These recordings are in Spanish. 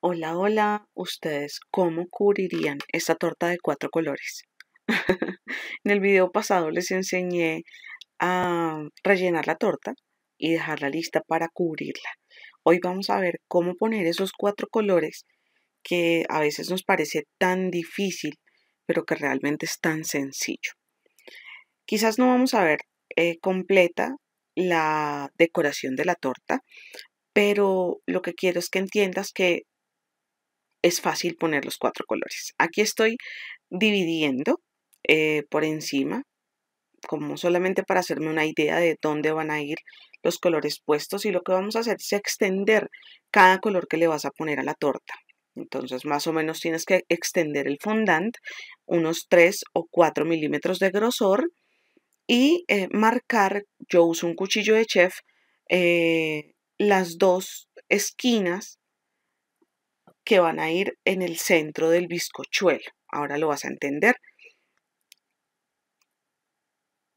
Hola, hola, ustedes, ¿cómo cubrirían esta torta de cuatro colores? en el video pasado les enseñé a rellenar la torta y dejarla lista para cubrirla. Hoy vamos a ver cómo poner esos cuatro colores que a veces nos parece tan difícil, pero que realmente es tan sencillo. Quizás no vamos a ver eh, completa la decoración de la torta, pero lo que quiero es que entiendas que es fácil poner los cuatro colores. Aquí estoy dividiendo eh, por encima, como solamente para hacerme una idea de dónde van a ir los colores puestos y lo que vamos a hacer es extender cada color que le vas a poner a la torta. Entonces más o menos tienes que extender el fondant unos 3 o 4 milímetros de grosor y eh, marcar, yo uso un cuchillo de chef, eh, las dos esquinas que van a ir en el centro del bizcochuelo. Ahora lo vas a entender.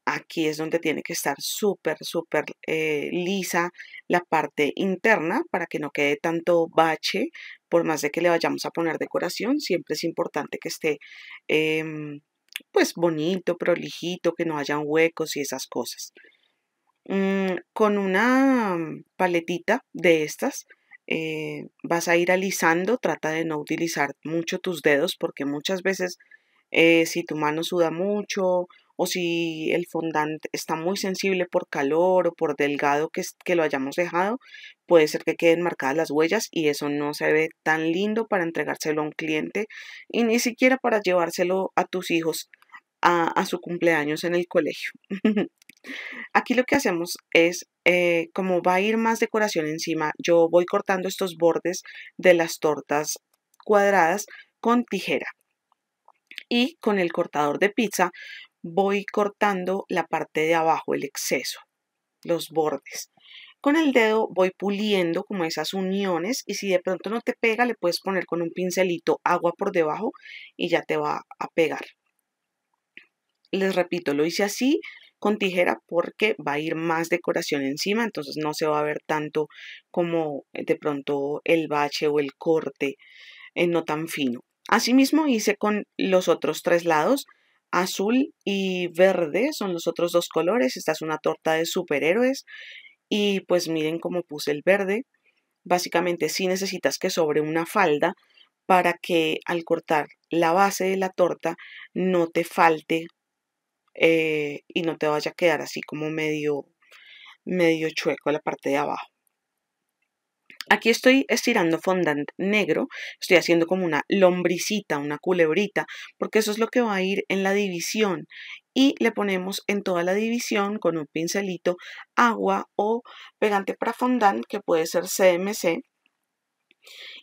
Aquí es donde tiene que estar súper, súper eh, lisa la parte interna para que no quede tanto bache. Por más de que le vayamos a poner decoración, siempre es importante que esté em, pues bonito, prolijito, que no hayan huecos y esas cosas. Mm, con una paletita de estas, eh, vas a ir alisando, trata de no utilizar mucho tus dedos porque muchas veces eh, si tu mano suda mucho o si el fondant está muy sensible por calor o por delgado que, que lo hayamos dejado, puede ser que queden marcadas las huellas y eso no se ve tan lindo para entregárselo a un cliente y ni siquiera para llevárselo a tus hijos a, a su cumpleaños en el colegio. Aquí lo que hacemos es eh, como va a ir más decoración encima, yo voy cortando estos bordes de las tortas cuadradas con tijera. Y con el cortador de pizza voy cortando la parte de abajo, el exceso, los bordes. Con el dedo voy puliendo como esas uniones y si de pronto no te pega le puedes poner con un pincelito agua por debajo y ya te va a pegar. Les repito, lo hice así, con tijera porque va a ir más decoración encima, entonces no se va a ver tanto como eh, de pronto el bache o el corte eh, no tan fino. Asimismo hice con los otros tres lados, azul y verde son los otros dos colores, esta es una torta de superhéroes y pues miren cómo puse el verde, básicamente si necesitas que sobre una falda para que al cortar la base de la torta no te falte eh, y no te vaya a quedar así como medio, medio chueco la parte de abajo. Aquí estoy estirando fondant negro, estoy haciendo como una lombricita, una culebrita, porque eso es lo que va a ir en la división. Y le ponemos en toda la división con un pincelito agua o pegante para fondant, que puede ser CMC.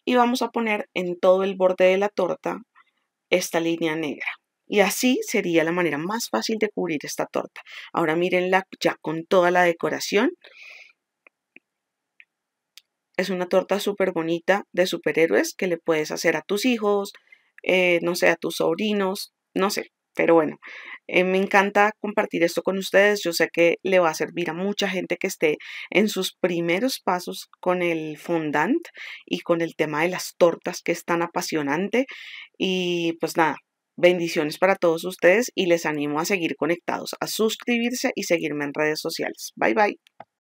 Y vamos a poner en todo el borde de la torta esta línea negra. Y así sería la manera más fácil de cubrir esta torta. Ahora mírenla ya con toda la decoración. Es una torta súper bonita de superhéroes que le puedes hacer a tus hijos, eh, no sé, a tus sobrinos, no sé. Pero bueno, eh, me encanta compartir esto con ustedes. Yo sé que le va a servir a mucha gente que esté en sus primeros pasos con el fondant y con el tema de las tortas que es tan apasionante. Y pues nada, Bendiciones para todos ustedes y les animo a seguir conectados, a suscribirse y seguirme en redes sociales. Bye bye.